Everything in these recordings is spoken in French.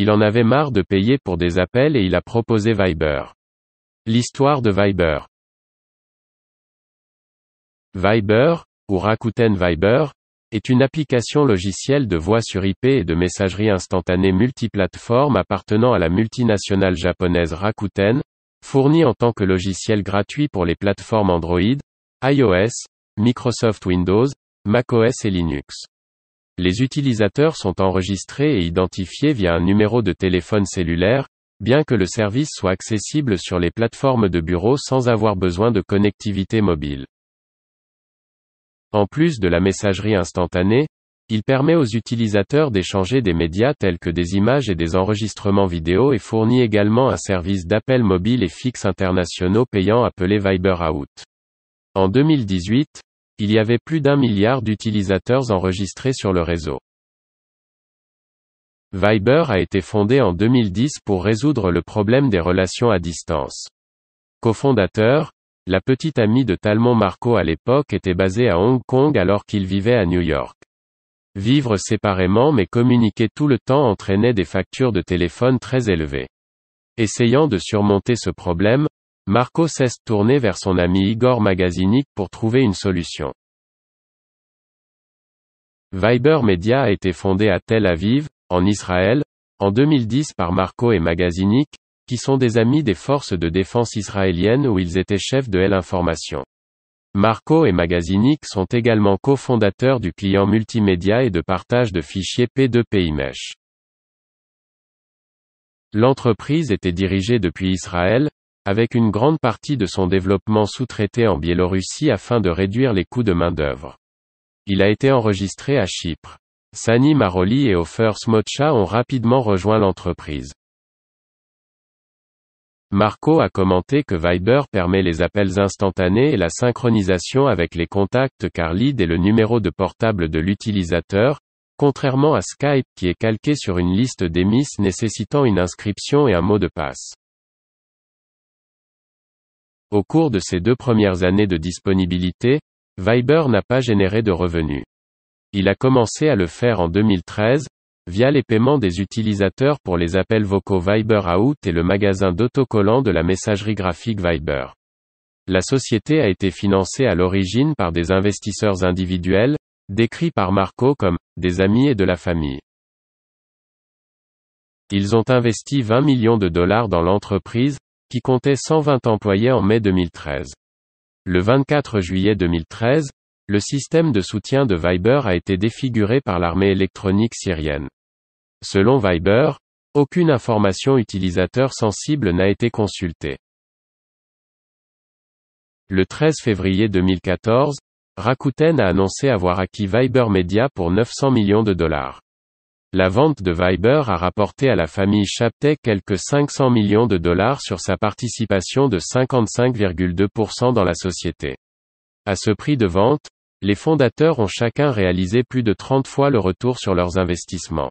Il en avait marre de payer pour des appels et il a proposé Viber. L'histoire de Viber. Viber, ou Rakuten Viber, est une application logicielle de voix sur IP et de messagerie instantanée multiplateforme appartenant à la multinationale japonaise Rakuten, fournie en tant que logiciel gratuit pour les plateformes Android, iOS, Microsoft Windows, macOS et Linux les utilisateurs sont enregistrés et identifiés via un numéro de téléphone cellulaire, bien que le service soit accessible sur les plateformes de bureau sans avoir besoin de connectivité mobile. En plus de la messagerie instantanée, il permet aux utilisateurs d'échanger des médias tels que des images et des enregistrements vidéo et fournit également un service d'appels mobiles et fixes internationaux payants appelé Viber Out. En 2018, il y avait plus d'un milliard d'utilisateurs enregistrés sur le réseau. Viber a été fondé en 2010 pour résoudre le problème des relations à distance. Cofondateur, la petite amie de Talmont Marco à l'époque était basée à Hong Kong alors qu'il vivait à New York. Vivre séparément mais communiquer tout le temps entraînait des factures de téléphone très élevées. Essayant de surmonter ce problème, Marco de tourner vers son ami Igor Magazinik pour trouver une solution. Viber Media a été fondé à Tel Aviv, en Israël, en 2010 par Marco et Magazinik, qui sont des amis des forces de défense israéliennes où ils étaient chefs de L-Information. Marco et Magazinik sont également cofondateurs du client multimédia et de partage de fichiers P2P e L'entreprise était dirigée depuis Israël, avec une grande partie de son développement sous-traité en Biélorussie afin de réduire les coûts de main-d'œuvre. Il a été enregistré à Chypre. Sani Maroli et Ofer Smotcha ont rapidement rejoint l'entreprise. Marco a commenté que Viber permet les appels instantanés et la synchronisation avec les contacts car l'id est le numéro de portable de l'utilisateur, contrairement à Skype qui est calqué sur une liste d'émis nécessitant une inscription et un mot de passe. Au cours de ses deux premières années de disponibilité, Viber n'a pas généré de revenus. Il a commencé à le faire en 2013, via les paiements des utilisateurs pour les appels vocaux Viber Out et le magasin d'autocollants de la messagerie graphique Viber. La société a été financée à l'origine par des investisseurs individuels, décrits par Marco comme des amis et de la famille. Ils ont investi 20 millions de dollars dans l'entreprise, qui comptait 120 employés en mai 2013. Le 24 juillet 2013, le système de soutien de Viber a été défiguré par l'armée électronique syrienne. Selon Viber, aucune information utilisateur sensible n'a été consultée. Le 13 février 2014, Rakuten a annoncé avoir acquis Viber Media pour 900 millions de dollars. La vente de Viber a rapporté à la famille Chaptay quelques 500 millions de dollars sur sa participation de 55,2% dans la société. À ce prix de vente, les fondateurs ont chacun réalisé plus de 30 fois le retour sur leurs investissements.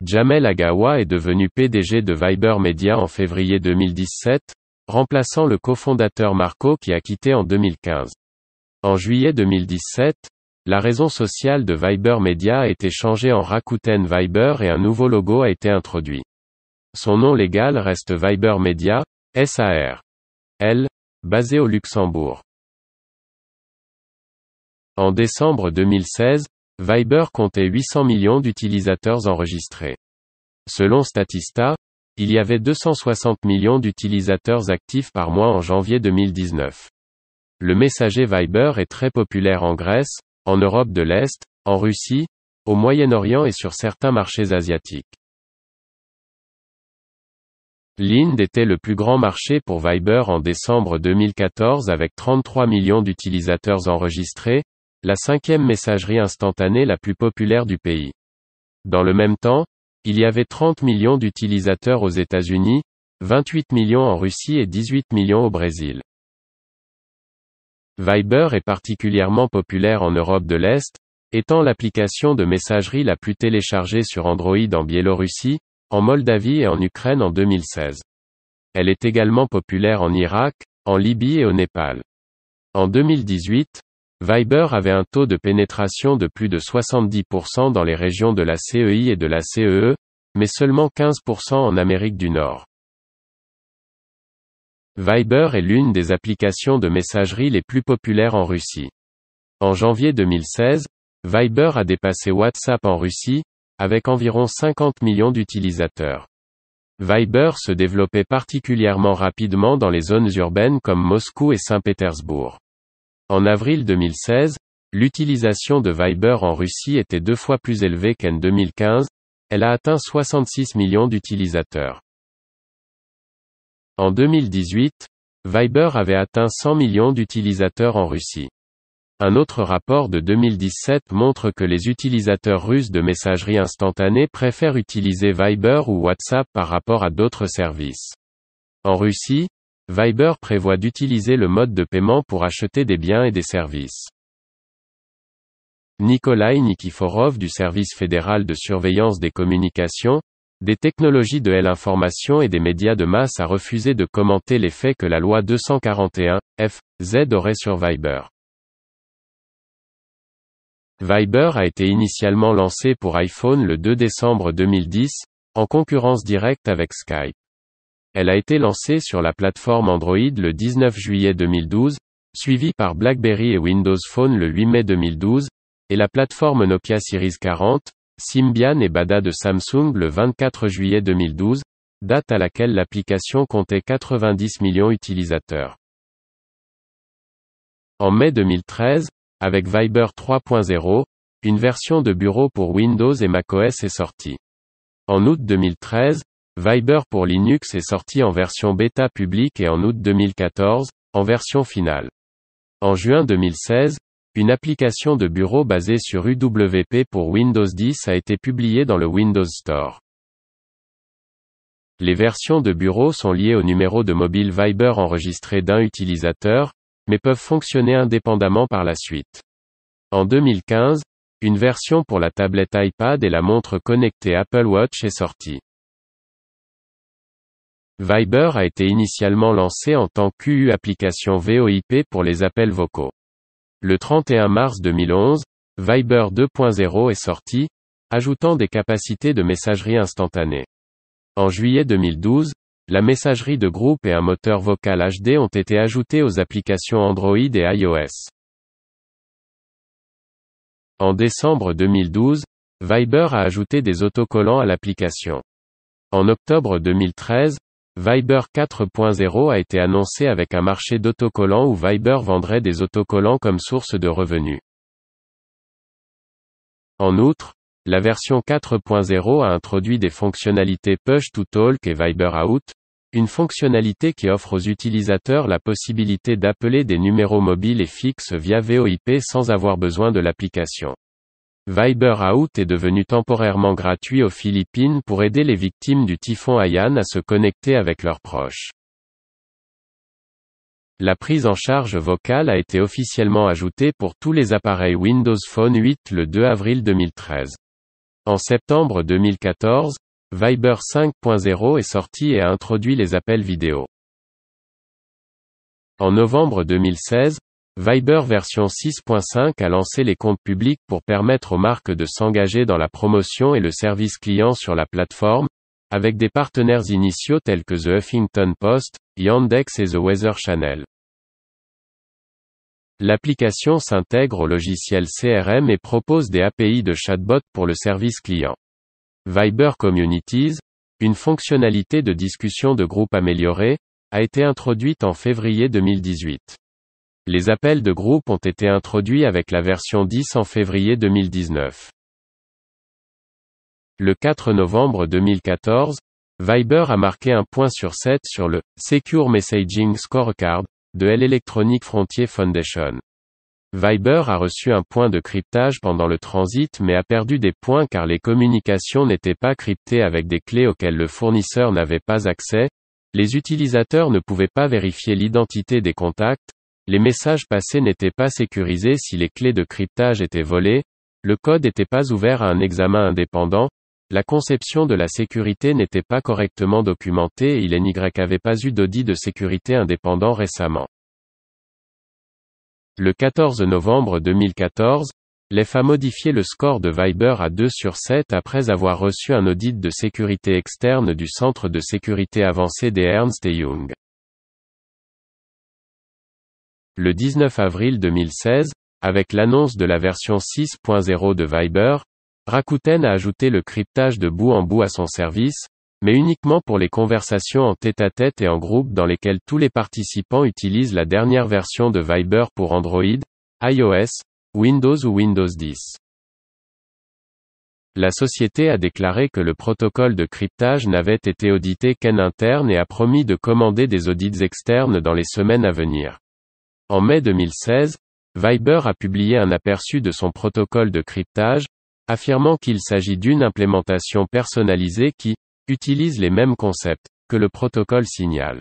Jamel Agawa est devenu PDG de Viber Media en février 2017, remplaçant le cofondateur Marco qui a quitté en 2015. En juillet 2017, la raison sociale de Viber Media a été changée en Rakuten Viber et un nouveau logo a été introduit. Son nom légal reste Viber Media, SAR. basé au Luxembourg. En décembre 2016, Viber comptait 800 millions d'utilisateurs enregistrés. Selon Statista, il y avait 260 millions d'utilisateurs actifs par mois en janvier 2019. Le messager Viber est très populaire en Grèce, en Europe de l'Est, en Russie, au Moyen-Orient et sur certains marchés asiatiques. L'Inde était le plus grand marché pour Viber en décembre 2014 avec 33 millions d'utilisateurs enregistrés, la cinquième messagerie instantanée la plus populaire du pays. Dans le même temps, il y avait 30 millions d'utilisateurs aux États-Unis, 28 millions en Russie et 18 millions au Brésil. Viber est particulièrement populaire en Europe de l'Est, étant l'application de messagerie la plus téléchargée sur Android en Biélorussie, en Moldavie et en Ukraine en 2016. Elle est également populaire en Irak, en Libye et au Népal. En 2018, Viber avait un taux de pénétration de plus de 70% dans les régions de la CEI et de la CEE, e, mais seulement 15% en Amérique du Nord. Viber est l'une des applications de messagerie les plus populaires en Russie. En janvier 2016, Viber a dépassé WhatsApp en Russie, avec environ 50 millions d'utilisateurs. Viber se développait particulièrement rapidement dans les zones urbaines comme Moscou et Saint-Pétersbourg. En avril 2016, l'utilisation de Viber en Russie était deux fois plus élevée qu'en 2015, elle a atteint 66 millions d'utilisateurs. En 2018, Viber avait atteint 100 millions d'utilisateurs en Russie. Un autre rapport de 2017 montre que les utilisateurs russes de messagerie instantanée préfèrent utiliser Viber ou WhatsApp par rapport à d'autres services. En Russie, Viber prévoit d'utiliser le mode de paiement pour acheter des biens et des services. Nikolai Nikiforov du Service fédéral de surveillance des communications, des technologies de l'information et des médias de masse a refusé de commenter les faits que la loi 241, FZ aurait sur Viber. Viber a été initialement lancé pour iPhone le 2 décembre 2010, en concurrence directe avec Skype. Elle a été lancée sur la plateforme Android le 19 juillet 2012, suivie par BlackBerry et Windows Phone le 8 mai 2012, et la plateforme Nokia Series 40, Symbian et Bada de Samsung le 24 juillet 2012, date à laquelle l'application comptait 90 millions d'utilisateurs. En mai 2013, avec Viber 3.0, une version de bureau pour Windows et macOS est sortie. En août 2013, Viber pour Linux est sorti en version bêta publique et en août 2014, en version finale. En juin 2016, une application de bureau basée sur UWP pour Windows 10 a été publiée dans le Windows Store. Les versions de bureau sont liées au numéro de mobile Viber enregistré d'un utilisateur, mais peuvent fonctionner indépendamment par la suite. En 2015, une version pour la tablette iPad et la montre connectée Apple Watch est sortie. Viber a été initialement lancé en tant qu'UU application VoIP pour les appels vocaux. Le 31 mars 2011, Viber 2.0 est sorti, ajoutant des capacités de messagerie instantanée. En juillet 2012, la messagerie de groupe et un moteur vocal HD ont été ajoutés aux applications Android et iOS. En décembre 2012, Viber a ajouté des autocollants à l'application. En octobre 2013, Viber 4.0 a été annoncé avec un marché d'autocollants où Viber vendrait des autocollants comme source de revenus. En outre, la version 4.0 a introduit des fonctionnalités Push to Talk et Viber Out, une fonctionnalité qui offre aux utilisateurs la possibilité d'appeler des numéros mobiles et fixes via VoIP sans avoir besoin de l'application. Viber Out est devenu temporairement gratuit aux Philippines pour aider les victimes du typhon Ayan à se connecter avec leurs proches. La prise en charge vocale a été officiellement ajoutée pour tous les appareils Windows Phone 8 le 2 avril 2013. En septembre 2014, Viber 5.0 est sorti et a introduit les appels vidéo. En novembre 2016, Viber version 6.5 a lancé les comptes publics pour permettre aux marques de s'engager dans la promotion et le service client sur la plateforme, avec des partenaires initiaux tels que The Huffington Post, Yandex et The Weather Channel. L'application s'intègre au logiciel CRM et propose des API de chatbot pour le service client. Viber Communities, une fonctionnalité de discussion de groupe améliorée, a été introduite en février 2018. Les appels de groupe ont été introduits avec la version 10 en février 2019. Le 4 novembre 2014, Viber a marqué un point sur 7 sur le Secure Messaging Scorecard de l'Electronic Frontier Foundation. Viber a reçu un point de cryptage pendant le transit mais a perdu des points car les communications n'étaient pas cryptées avec des clés auxquelles le fournisseur n'avait pas accès, les utilisateurs ne pouvaient pas vérifier l'identité des contacts, les messages passés n'étaient pas sécurisés si les clés de cryptage étaient volées, le code n'était pas ouvert à un examen indépendant, la conception de la sécurité n'était pas correctement documentée et n'y n'avait pas eu d'audit de sécurité indépendant récemment. Le 14 novembre 2014, l'EFA a modifié le score de Viber à 2 sur 7 après avoir reçu un audit de sécurité externe du Centre de sécurité avancée des Ernst Young le 19 avril 2016, avec l'annonce de la version 6.0 de Viber, Rakuten a ajouté le cryptage de bout en bout à son service, mais uniquement pour les conversations en tête-à-tête et en groupe dans lesquelles tous les participants utilisent la dernière version de Viber pour Android, iOS, Windows ou Windows 10. La société a déclaré que le protocole de cryptage n'avait été audité qu'en interne et a promis de commander des audits externes dans les semaines à venir. En mai 2016, Viber a publié un aperçu de son protocole de cryptage, affirmant qu'il s'agit d'une implémentation personnalisée qui utilise les mêmes concepts que le protocole Signal.